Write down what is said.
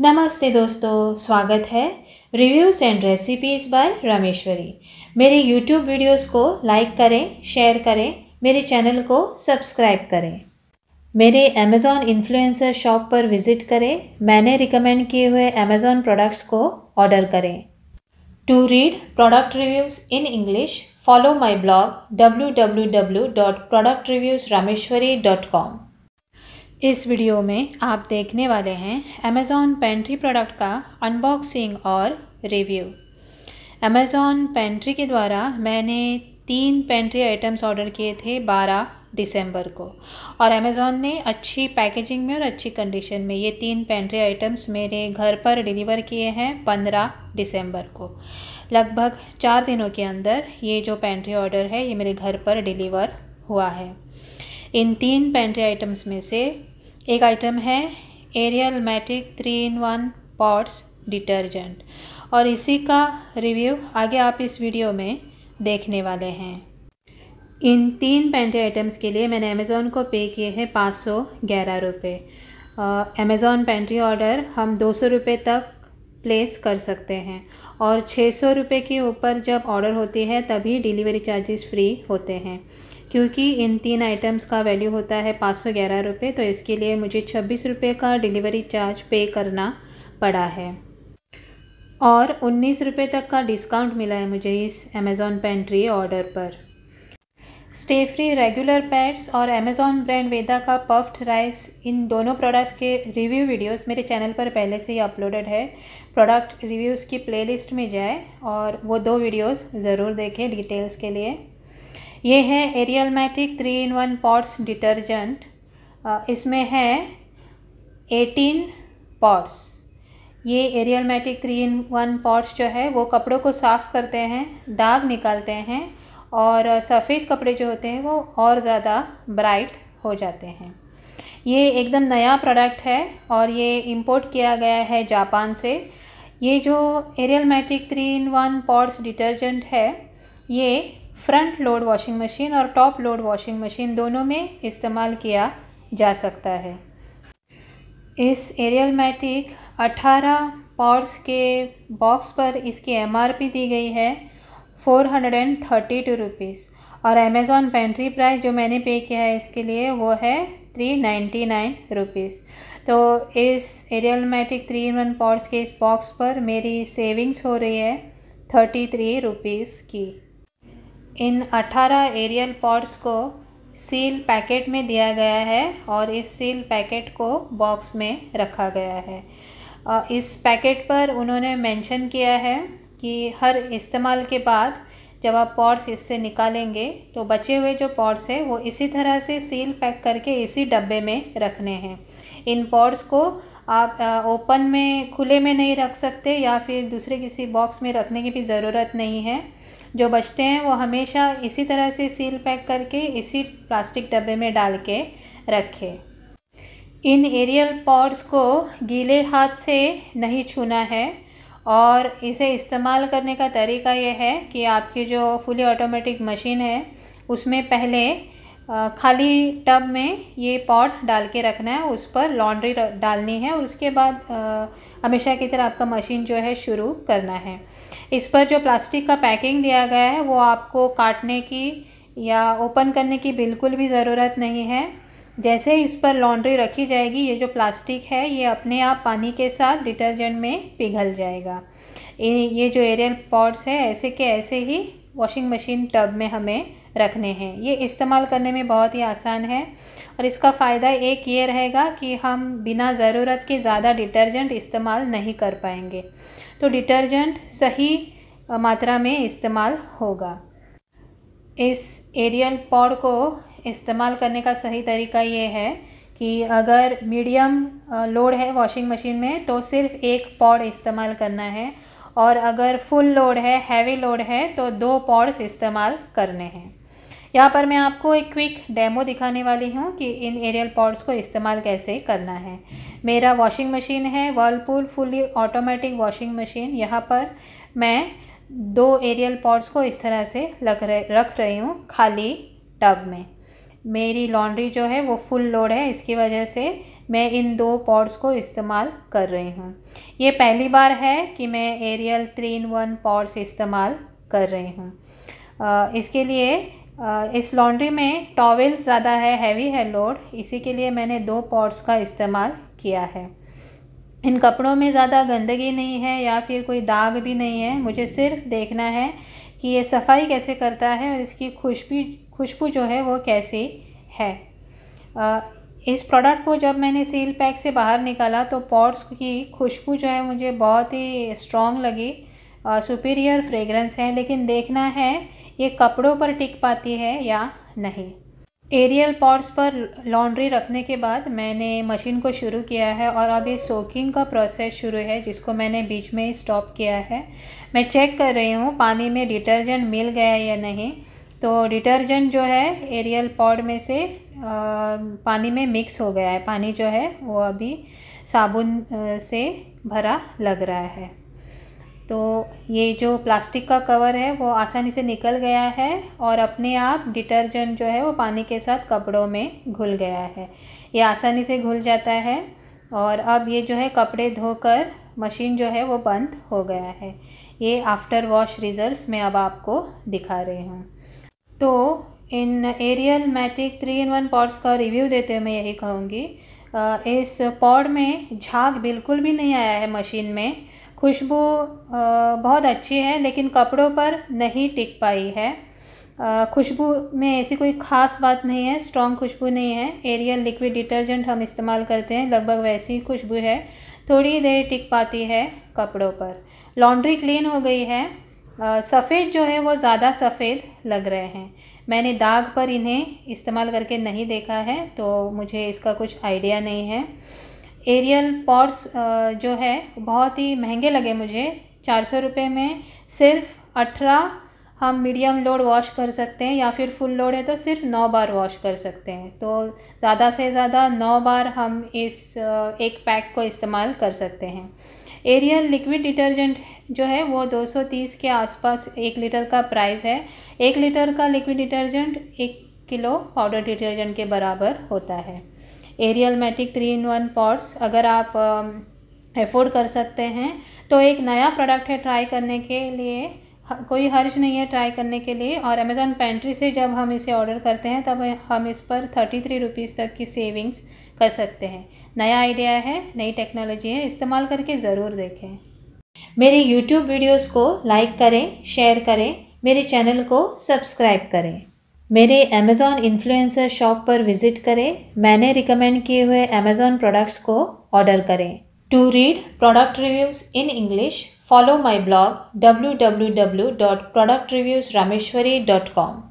नमस्ते दोस्तों स्वागत है reviews and recipes by Rameshwari मेरे यूट्यूब वीडियोस को लाइक करें शेयर करें मेरे चैनल को सब्सक्राइब करें मेरे अमेज़ॉन इन्फ्लुएंसर शॉप पर विज़िट करें मैंने रिकमेंड किए हुए अमेज़ॉन प्रोडक्ट्स को ऑर्डर करें to read product reviews in English follow my blog W W W dot product reviews Rameshwari dot com इस वीडियो में आप देखने वाले हैं अमेज़ॉन पेंट्री प्रोडक्ट का अनबॉक्सिंग और रिव्यू अमेज़ॉन पेंट्री के द्वारा मैंने तीन पेंट्री आइटम्स ऑर्डर किए थे 12 दिसंबर को और अमेज़ॉन ने अच्छी पैकेजिंग में और अच्छी कंडीशन में ये तीन पेंट्री आइटम्स मेरे घर पर डिलीवर किए हैं पंद्रह दिसंबर को लगभग चार दिनों के अंदर ये जो पेंट्री ऑर्डर है ये मेरे घर पर डिलीवर हुआ है इन तीन पेंट्री आइटम्स में से एक आइटम है Ariel Matic three in one pods detergent और इसी का रिव्यू आगे आप इस वीडियो में देखने वाले हैं इन तीन पैंटी आइटम्स के लिए मैंने अमेज़ोन को पे किए हैं पाँच सौ ग्यारह रुपये अमेज़ॉन पेंट्री ऑर्डर हम दो सौ रुपये तक प्लेस कर सकते हैं और छः सौ रुपये के ऊपर जब ऑर्डर होती है तभी डिलीवरी चार्जेस फ्री होते हैं क्योंकि इन तीन आइटम्स का वैल्यू होता है पाँच सौ ग्यारह रुपये तो इसके लिए मुझे छब्बीस रुपये का डिलीवरी चार्ज पे करना पड़ा है और उन्नीस रुपये तक का डिस्काउंट मिला है मुझे इस अमेज़ॉन पेंट्री ऑर्डर पर स्टेफ्री रेगुलर पैड्स और अमेज़ॉन ब्रांड वेदा का पफ्ड राइस इन दोनों प्रोडक्ट्स के रिव्यू वीडियोस मेरे चैनल पर पहले से ही अपलोडेड है प्रोडक्ट रिव्यूज़ की प्लेलिस्ट में जाए और वो दो वीडियोस ज़रूर देखें डिटेल्स के लिए ये है Ariel Matic three in one pods detergent इसमें है एटीन पॉट्स ये Ariel Matic three in one pods जो है वो कपड़ों को साफ़ करते हैं दाग निकालते हैं और सफ़ेद कपड़े जो होते हैं वो और ज़्यादा ब्राइट हो जाते हैं ये एकदम नया प्रोडक्ट है और ये इंपोर्ट किया गया है जापान से ये जो Ariel Matic three in one pods detergent है ये फ्रंट लोड वॉशिंग मशीन और टॉप लोड वॉशिंग मशीन दोनों में इस्तेमाल किया जा सकता है इस एरियल मैटिक अठारह पॉड्स के बॉक्स पर इसकी एमआरपी दी गई है four hundred and thirty two rupees और अमेज़ॉन पेंट्री प्राइस जो मैंने पे किया है इसके लिए वो है थ्री नाइन्टी नाइन रुपीज़ तो इस Ariel Matic three in one pods के इस बॉक्स पर मेरी सेविंग्स हो रही है थर्टी थ्री रुपीज़ की इन 18 एरियल पॉड्स को सील पैकेट में दिया गया है और इस सील पैकेट को बॉक्स में रखा गया है इस पैकेट पर उन्होंने मेंशन किया है कि हर इस्तेमाल के बाद जब आप पॉड्स इससे निकालेंगे तो बचे हुए जो पॉड्स हैं वो इसी तरह से सील पैक करके इसी डब्बे में रखने हैं इन पॉड्स को आप ओपन में खुले में नहीं रख सकते या फिर दूसरे किसी बॉक्स में रखने की भी ज़रूरत नहीं है जो बचते हैं वो हमेशा इसी तरह से सील पैक करके इसी प्लास्टिक डब्बे में डाल के रखें इन एरियल पॉड्स को गीले हाथ से नहीं छूना है और इसे इस्तेमाल करने का तरीका यह है कि आपकी जो फुली ऑटोमेटिक मशीन है उसमें पहले खाली टब में ये पॉट डाल के रखना है उस पर लॉन्ड्री डालनी है और उसके बाद हमेशा की तरह आपका मशीन जो है शुरू करना है इस पर जो प्लास्टिक का पैकिंग दिया गया है वो आपको काटने की या ओपन करने की बिल्कुल भी ज़रूरत नहीं है जैसे ही इस पर लॉन्ड्री रखी जाएगी ये जो प्लास्टिक है ये अपने आप पानी के साथ डिटर्जेंट में पिघल जाएगा ये जो एरियल पॉट्स है ऐसे के ऐसे ही वॉशिंग मशीन टब में हमें रखने हैं ये इस्तेमाल करने में बहुत ही आसान है और इसका फ़ायदा एक ये रहेगा कि हम बिना ज़रूरत के ज़्यादा डिटर्जेंट इस्तेमाल नहीं कर पाएंगे तो डिटर्जेंट सही मात्रा में इस्तेमाल होगा इस एरियल पॉड को इस्तेमाल करने का सही तरीका ये है कि अगर मीडियम लोड है वॉशिंग मशीन में तो सिर्फ एक पॉड इस्तेमाल करना है और अगर फुल लोड है हैवी लोड है तो दो पॉड्स इस्तेमाल करने हैं यहाँ पर मैं आपको एक क्विक डेमो दिखाने वाली हूँ कि इन एरियल पॉड्स को इस्तेमाल कैसे करना है मेरा वॉशिंग मशीन है Whirlpool fully automatic washing machine यहाँ पर मैं दो एरियल पॉड्स को इस तरह से लग रह, रख रही हूँ खाली टब में मेरी लॉन्ड्री जो है वो फुल लोड है इसकी वजह से मैं इन दो पॉड्स को इस्तेमाल कर रही हूँ ये पहली बार है कि मैं Ariel three in one pods इस्तेमाल कर रही हूँ इसके लिए इस लॉन्ड्री में टॉवेल्स ज़्यादा है हैवी है लोड इसी के लिए मैंने दो पॉड्स का इस्तेमाल किया है इन कपड़ों में ज़्यादा गंदगी नहीं है या फिर कोई दाग भी नहीं है मुझे सिर्फ देखना है कि ये सफाई कैसे करता है और इसकी खुशबू खुशबू जो है वो कैसे है आ, इस प्रोडक्ट को जब मैंने सील पैक से बाहर निकाला तो पॉट्स की खुशबू जो है मुझे बहुत ही स्ट्रॉन्ग लगी सुपीरियर फ्रेगरेंस है लेकिन देखना है ये कपड़ों पर टिक पाती है या नहीं एरियल पॉट्स पर लॉन्ड्री रखने के बाद मैंने मशीन को शुरू किया है और अब ये सोकिंग का प्रोसेस शुरू है जिसको मैंने बीच में स्टॉप किया है मैं चेक कर रही हूँ पानी में डिटर्जेंट मिल गया या नहीं तो डिटर्जेंट जो है एरियल पॉड में से आ, पानी में मिक्स हो गया है पानी जो है वो अभी साबुन से भरा लग रहा है तो ये जो प्लास्टिक का कवर है वो आसानी से निकल गया है और अपने आप डिटर्जेंट जो है वो पानी के साथ कपड़ों में घुल गया है ये आसानी से घुल जाता है और अब ये जो है कपड़े धोकर मशीन जो है वो बंद हो गया है ये आफ्टर वॉश रिज़ल्ट्स मैं अब आपको दिखा रही हूँ तो इन Ariel Matic three in one pods का रिव्यू देते हुए मैं यही कहूँगी इस पॉड में झाग बिल्कुल भी नहीं आया है मशीन में खुशबू बहुत अच्छी है लेकिन कपड़ों पर नहीं टिक पाई है खुशबू में ऐसी कोई ख़ास बात नहीं है स्ट्रॉन्ग खुशबू नहीं है एरियल लिक्विड डिटर्जेंट हम इस्तेमाल करते हैं लगभग वैसी खुशबू है थोड़ी देर टिक पाती है कपड़ों पर लॉन्ड्री क्लीन हो गई है सफ़ेद जो है वो ज़्यादा सफ़ेद लग रहे हैं मैंने दाग पर इन्हें इस्तेमाल करके नहीं देखा है तो मुझे इसका कुछ आइडिया नहीं है एरियल पॉट्स जो है बहुत ही महंगे लगे मुझे चार सौ रुपये में सिर्फ अठारह हम मीडियम लोड वॉश कर सकते हैं या फिर फुल लोड है तो सिर्फ नौ बार वॉश कर सकते हैं तो ज़्यादा से ज़्यादा नौ बार हम इस एक पैक को इस्तेमाल कर सकते हैं एरियल लिक्विड डिटर्जेंट जो है वो 230 के आसपास एक लीटर का प्राइस है एक लीटर का लिक्विड डिटर्जेंट एक किलो पाउडर डिटर्जेंट के बराबर होता है Ariel Matic three in one pods अगर आप एफोर्ड कर सकते हैं तो एक नया प्रोडक्ट है ट्राई करने के लिए कोई हर्ज नहीं है ट्राई करने के लिए और अमेज़ॉन पेंट्री से जब हम इसे ऑर्डर करते हैं तब हम इस पर थर्टी थ्री रुपीज़ तक की सेविंग्स कर सकते हैं नया आइडिया है नई टेक्नोलॉजी है इस्तेमाल करके ज़रूर देखें मेरे यूट्यूब वीडियोस को लाइक करें शेयर करें मेरे चैनल को सब्सक्राइब करें मेरे अमेज़ॉन इन्फ्लुएंसर शॉप पर विज़िट करें मैंने रिकमेंड किए हुए अमेज़ॉन प्रोडक्ट्स को ऑर्डर करें to read product reviews in English follow my blog W W W dot product reviews Rameshwari dot com